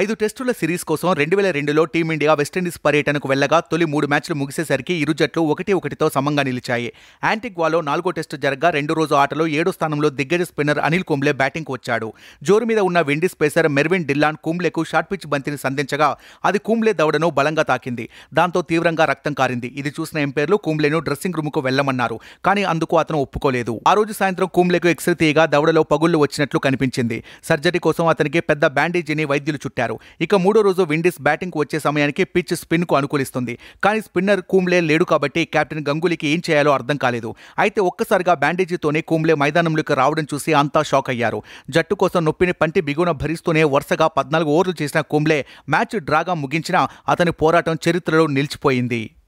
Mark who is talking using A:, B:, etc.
A: ఐదు టెస్టుల సిరీస్ కోసం రెండు వేల రెండులో టీమిండియా వెస్టిండీస్ పర్యటనకు వెళ్లగా తొలి మూడు మ్యాచ్లు ముగిసేసరికి ఇరు జట్లు ఒకటి ఒకటితో సమంగా నిలిచాయి యాంటిగ్వాలో నాలుగో టెస్టు జరగగా రెండు రోజు ఆటలో ఏడో స్థానంలో దిగ్గజ స్పిన్నర్ అనిల్ కుంబ్లే బ్యాటింగ్కు వచ్చాడు జోరు మీద ఉన్న విండీస్ పేసర్ మెర్విన్ డిల్లాన్ కుంబ్లేకు షార్ట్ పిచ్ బంతిని సంధించగా అది కుంబ్లే దవడను బలంగా తాకింది దాంతో తీవ్రంగా రక్తం కారింది ఇది చూసిన ఎంపైర్లు కుంబ్లేను డ్రెస్సింగ్ రూమ్కు వెళ్లమన్నారు కానీ అందుకు అతను ఒప్పుకోలేదు ఆ రోజు సాయంత్రం కుంబ్లేకు ఎక్స్రే తీయగా దవడలో పగుళ్లు వచ్చినట్లు కనిపించింది సర్జరీ కోసం అతనికి పెద్ద బ్యాండేజీని వైద్యులు చుట్టారు పెట్టారు ఇక మూడో రోజు విండీస్ బ్యాటింగ్ వచ్చే సమయానికి పిచ్ స్పిన్కు అనుకూలిస్తుంది కానీ స్పిన్నర్ కూమ్లే లేడు కాబట్టి కెప్టెన్ గంగూలీకి ఏం చేయాలో అర్థం కాలేదు అయితే ఒక్కసారిగా బ్యాండేజీతోనే కూమ్లే మైదానంలోకి రావడం చూసి అంతా షాక్ అయ్యారు జట్టు కోసం నొప్పిని పంటి బిగున భరిస్తూనే వరుసగా పద్నాలుగు ఓవర్లు చేసిన కూమ్లే మ్యాచ్ డ్రాగా ముగించినా అతని పోరాటం చరిత్రలో నిలిచిపోయింది